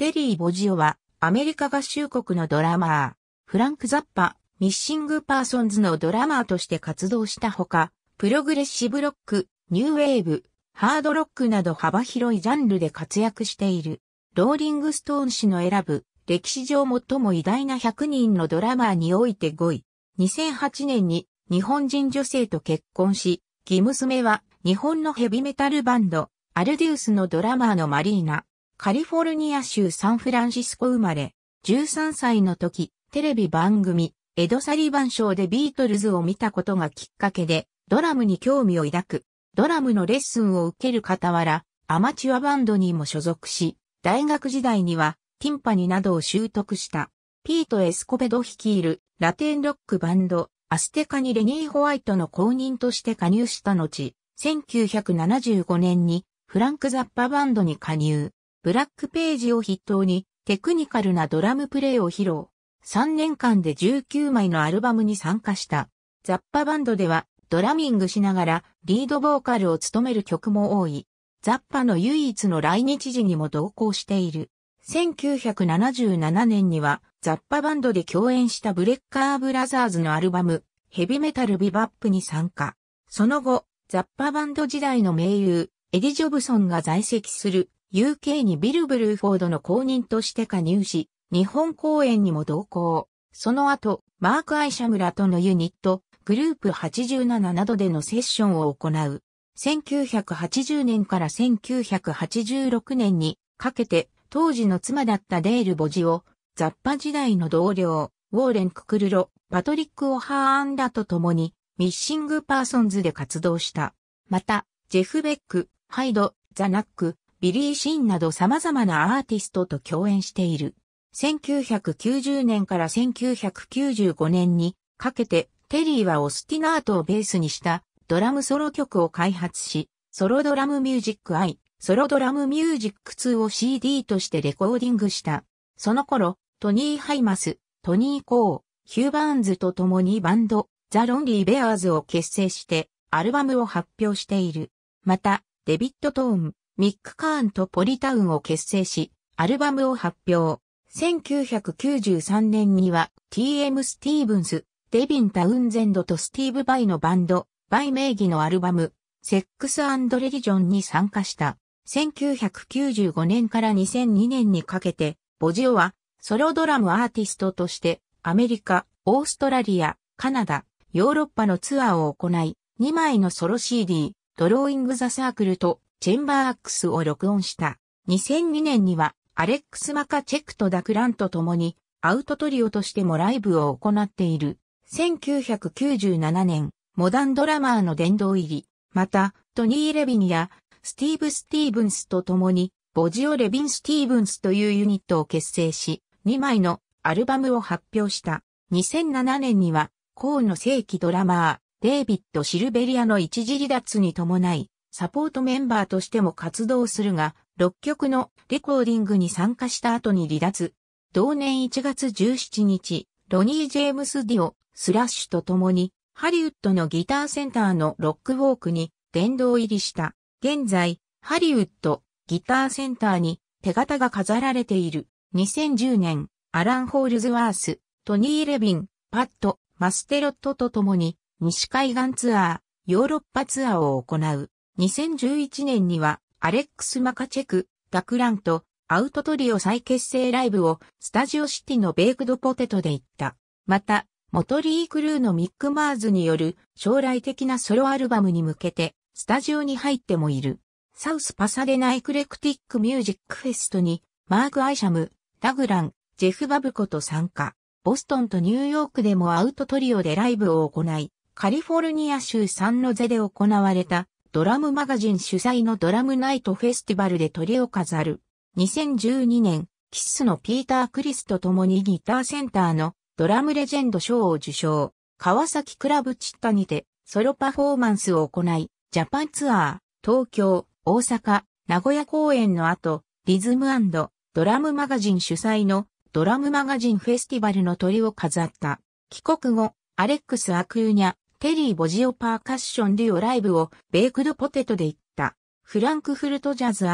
テリー・ボジオは、アメリカ合衆国のドラマー、フランク・ザッパ、ミッシング・パーソンズのドラマーとして活動したほか、プログレッシブロック、ニューウェーブ、ハードロックなど幅広いジャンルで活躍している。ローリング・ストーン氏の選ぶ、歴史上最も偉大な100人のドラマーにおいて5位。2008年に日本人女性と結婚し、義娘は日本のヘビメタルバンド、アルデュースのドラマーのマリーナ、カリフォルニア州サンフランシスコ生まれ、13歳の時、テレビ番組、エド・サリバン賞でビートルズを見たことがきっかけで、ドラムに興味を抱く、ドラムのレッスンを受ける傍ら、アマチュアバンドにも所属し、大学時代には、ティンパニなどを習得した。ピート・エスコベド率いるラテンロックバンド、アステカにレニー・ホワイトの公認として加入した後、1975年にフランク・ザッパバンドに加入。ブラックページを筆頭にテクニカルなドラムプレイを披露。3年間で19枚のアルバムに参加した。雑把バンドではドラミングしながらリードボーカルを務める曲も多い。雑把の唯一の来日時にも同行している。1977年には雑把バンドで共演したブレッカーブラザーズのアルバムヘビメタルビバップに参加。その後、雑把バンド時代の盟友、エディ・ジョブソンが在籍する UK にビルブルーフォードの公認として加入し、日本公演にも同行。その後、マーク・アイシャムラとのユニット、グループ87などでのセッションを行う。1980年から1986年にかけて、当時の妻だったデール・ボジを、ザッパ時代の同僚、ウォーレン・ククルロ、パトリック・オハーンらと共に、ミッシング・パーソンズで活動した。また、ジェフ・ベック、ハイド、ザ・ナック、ビリー・シンなど様々なアーティストと共演している。1990年から1995年にかけてテリーはオスティナートをベースにしたドラムソロ曲を開発し、ソロドラムミュージック I、ソロドラムミュージック2を CD としてレコーディングした。その頃、トニー・ハイマス、トニー・コー、ヒューバーンズと共にバンド、ザ・ロンリー・ベアーズを結成して、アルバムを発表している。また、デビッド・トーン、ミック・カーンとポリタウンを結成し、アルバムを発表。1993年には TM スティーブンス、デビン・タウンゼンドとスティーブ・バイのバンド、バイ名義のアルバム、セックスレリジョンに参加した。1995年から2002年にかけて、ボジオはソロドラムアーティストとしてアメリカ、オーストラリア、カナダ、ヨーロッパのツアーを行い、2枚のソロ CD、ドローイング・ザ・サークルとチェンバーアックスを録音した。2002年には、アレックス・マカチェクとダクランと共に、アウトトリオとしてもライブを行っている。1997年、モダンドラマーの殿堂入り。また、トニー・レビンや、スティーブ・スティーブンスと共に、ボジオ・レビン・スティーブンスというユニットを結成し、2枚のアルバムを発表した。2007年には、コーンの正規ドラマー、デイビッド・シルベリアの一時離脱に伴い、サポートメンバーとしても活動するが、6曲のレコーディングに参加した後に離脱。同年1月17日、ロニー・ジェームス・ディオ、スラッシュと共に、ハリウッドのギターセンターのロックウォークに殿堂入りした。現在、ハリウッド、ギターセンターに手形が飾られている。2010年、アラン・ホールズワース、トニー・レビン、パット、マステロットと共に、西海岸ツアー、ヨーロッパツアーを行う。2011年には、アレックス・マカチェク、ダクランと、アウトトリオ再結成ライブを、スタジオシティのベイクドポテトで行った。また、モトリークルーのミック・マーズによる将来的なソロアルバムに向けてスタジオに入ってもいる。サウスパサデナエクレクティックミュージックフェストにマーク・アイシャム、ダグラン、ジェフ・バブコと参加。ボストンとニューヨークでもアウトトリオでライブを行い、カリフォルニア州サンノゼで行われたドラムマガジン主催のドラムナイトフェスティバルで鳥を飾る。2012年、キッスのピーター・クリスと共にギターセンターのドラムレジェンド賞を受賞。川崎クラブチッタにてソロパフォーマンスを行い、ジャパンツアー、東京、大阪、名古屋公演の後、リズムドラムマガジン主催のドラムマガジンフェスティバルの鳥を飾った。帰国後、アレックス・アクーニャ、テリー・ボジオパーカッション・デュオライブをベイクドポテトで行った。フランクフルトジャズ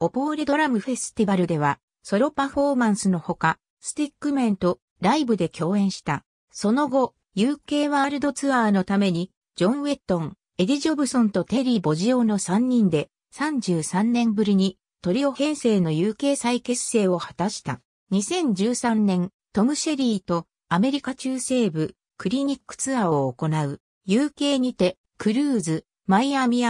オポーレドラムフェスティバルでは、ソロパフォーマンスのほか、スティックメンとライブで共演した。その後、UK ワールドツアーのために、ジョン・ウェットン、エディ・ジョブソンとテリー・ボジオの3人で、33年ぶりに、トリオ編成の UK 再結成を果たした。2013年、トム・シェリーとアメリカ中西部クリニックツアーを行う、UK にて、クルーズ、マイアミ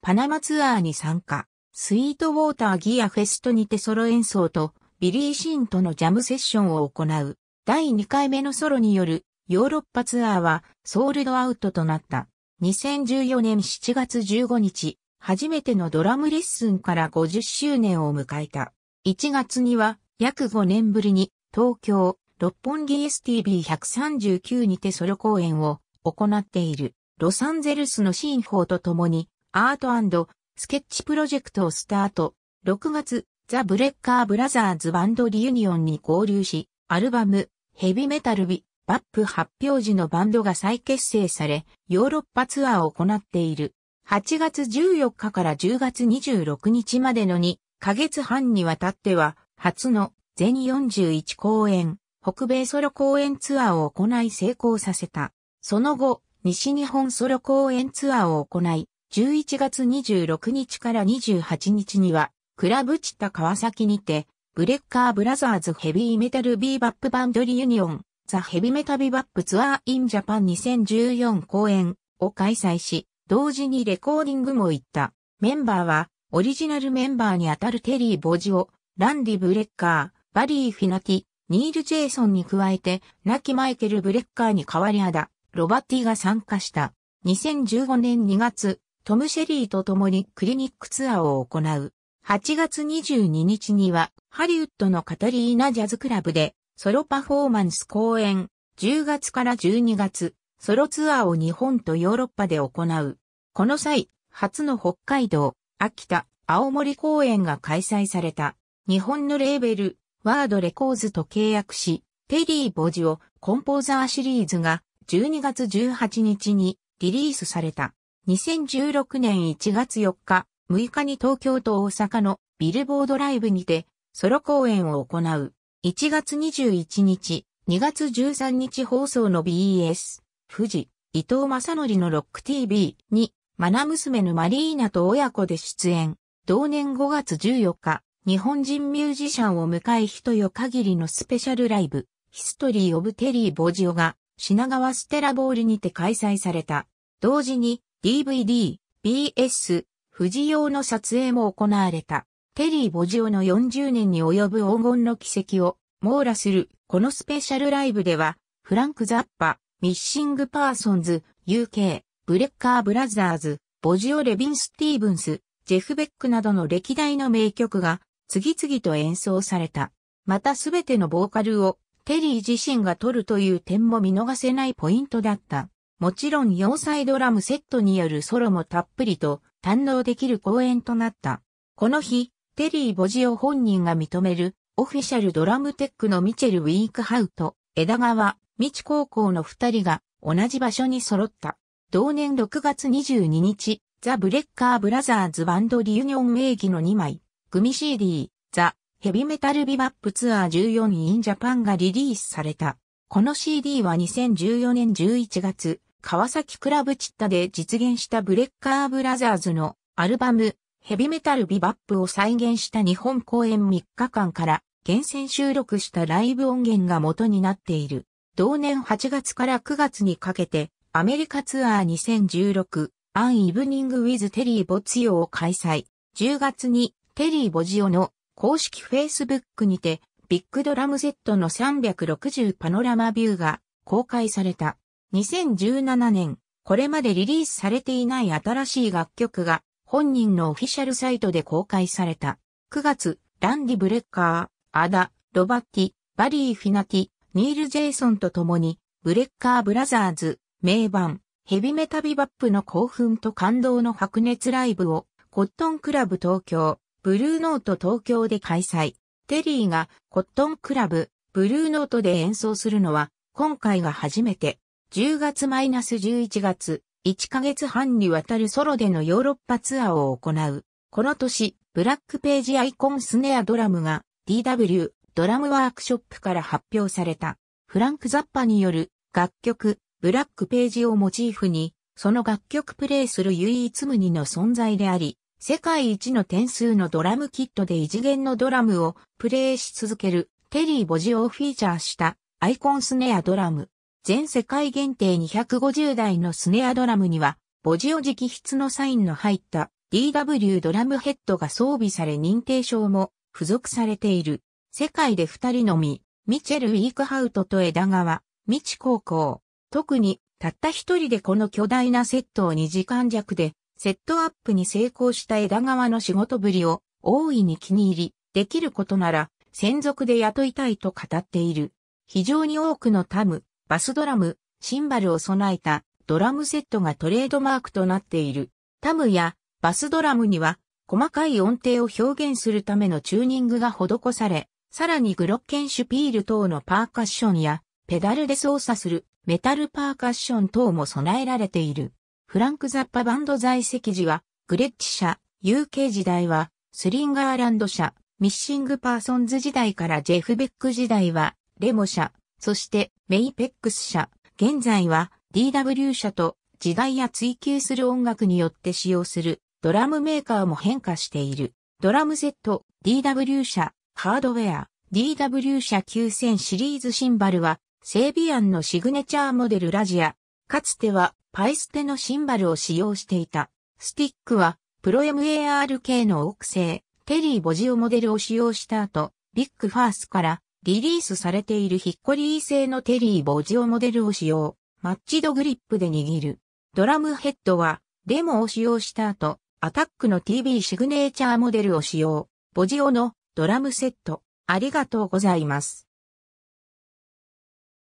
パナマツアーに参加、スイートウォーターギアフェストにてソロ演奏と、ビリー・シンとのジャムセッションを行う、第2回目のソロによる、ヨーロッパツアーは、ソールドアウトとなった。2014年7月15日、初めてのドラムレッスンから50周年を迎えた。1月には、約5年ぶりに、東京、六本木 STB139 にてソロ公演を行っているロサンゼルスの新法と共にアートスケッチプロジェクトをスタート。6月、ザ・ブレッカー・ブラザーズ・バンド・リユニオンに合流し、アルバム、ヘビメタル・ビ、バップ発表時のバンドが再結成され、ヨーロッパツアーを行っている。8月14日から10月26日までの2ヶ月半にわたっては、初の全41公演、北米ソロ公演ツアーを行い成功させた。その後、西日本ソロ公演ツアーを行い、11月26日から28日には、クラブチッタ川崎にて、ブレッカーブラザーズヘビーメタルビーバップバンドリユニオン、ザ・ヘビメタビバップツアー・イン・ジャパン2014公演を開催し、同時にレコーディングも行った。メンバーは、オリジナルメンバーにあたるテリー・ボジオ、ランディ・ブレッカー、バリー・フィナティ、ニール・ジェイソンに加えて、亡きマイケル・ブレッカーに代わりアダ、ロバティが参加した。2015年2月、トム・シェリーと共にクリニックツアーを行う。8月22日には、ハリウッドのカタリーナ・ジャズクラブで、ソロパフォーマンス公演。10月から12月、ソロツアーを日本とヨーロッパで行う。この際、初の北海道、秋田、青森公演が開催された。日本のレーベル、ワードレコーズと契約し、テリー・ボジオ、コンポーザーシリーズが12月18日にリリースされた。2016年1月4日、6日に東京と大阪のビルボードライブにてソロ公演を行う。1月21日、2月13日放送の b s 富士、伊藤正則のロック TV に、マナ娘のマリーナと親子で出演。同年5月14日、日本人ミュージシャンを迎え人よ限りのスペシャルライブ、ヒストリー・オブ・テリー・ボジオが、品川ステラボールにて開催された。同時に、DVD、BS、富士用の撮影も行われた。テリー・ボジオの40年に及ぶ黄金の奇跡を網羅するこのスペシャルライブでは、フランク・ザッパ、ミッシング・パーソンズ、UK、ブレッカー・ブラザーズ、ボジオ・レビン・スティーブンス、ジェフ・ベックなどの歴代の名曲が次々と演奏された。またすべてのボーカルをテリー自身が取るという点も見逃せないポイントだった。もちろん4歳ドラムセットによるソロもたっぷりと堪能できる公演となった。この日、テリー・ボジオ本人が認めるオフィシャルドラムテックのミチェル・ウィークハウと枝川、道高校の二人が同じ場所に揃った。同年6月22日、ザ・ブレッカー・ブラザーズ・バンド・リユニョン名義の2枚、グミ CD、ザ・ヘビメタルビバップツアー14インジャパンがリリースされた。この CD は2014年11月、川崎クラブチッタで実現したブレッカーブラザーズのアルバム、ヘビメタルビバップを再現した日本公演3日間から厳選収録したライブ音源が元になっている。同年8月から9月にかけて、アメリカツアー2016、アン・イブニング・ウィズ・テリー・ボツヨを開催。10月にテリー・ボジオの公式 Facebook にて、ビッグドラムセットの360パノラマビューが公開された。2017年、これまでリリースされていない新しい楽曲が本人のオフィシャルサイトで公開された。9月、ランディ・ブレッカー、アダ、ロバッティ、バリー・フィナティ、ニール・ジェイソンと共に、ブレッカー・ブラザーズ、名盤、ヘビメタビバップの興奮と感動の白熱ライブを、コットンクラブ東京、ブルーノート東京で開催。テリーがコットンクラブ、ブルーノートで演奏するのは、今回が初めて、10月 -11 月、1ヶ月半にわたるソロでのヨーロッパツアーを行う。この年、ブラックページアイコンスネアドラムが DW ドラムワークショップから発表された。フランク・ザッパによる楽曲ブラックページをモチーフに、その楽曲プレイする唯一無二の存在であり、世界一の点数のドラムキットで異次元のドラムをプレイし続けるテリー・ボジオをフィーチャーしたアイコンスネアドラム。全世界限定250台のスネアドラムには、ボジオ直筆のサインの入った DW ドラムヘッドが装備され認定証も付属されている。世界で二人のみ、ミチェル・ウィークハウトと枝川、ミチ高校。特に、たった一人でこの巨大なセットを2時間弱でセットアップに成功した枝川の仕事ぶりを大いに気に入り、できることなら専属で雇いたいと語っている。非常に多くのタム、バスドラム、シンバルを備えたドラムセットがトレードマークとなっている。タムやバスドラムには細かい音程を表現するためのチューニングが施され、さらにグロッケンシュピール等のパーカッションやペダルで操作するメタルパーカッション等も備えられている。フランク・ザッパバンド在籍時は、グレッチ社、UK 時代は、スリンガーランド社、ミッシング・パーソンズ時代からジェフ・ベック時代は、レモ社、そしてメイペックス社、現在は DW 社と時代や追求する音楽によって使用するドラムメーカーも変化している。ドラムセット、DW 社、ハードウェア、DW 社9000シリーズシンバルは、セービアンのシグネチャーモデルラジア、かつてはパイステのシンバルを使用していた。スティックは、プロ MARK の奥製、テリー・ボジオモデルを使用した後、ビッグファースからリリースされているヒッコリー製のテリー・ボジオモデルを使用。マッチドグリップで握る。ドラムヘッドは、デモを使用した後、アタックの t v シグネーチャーモデルを使用。ボジオのドラムセット。ありがとうございます。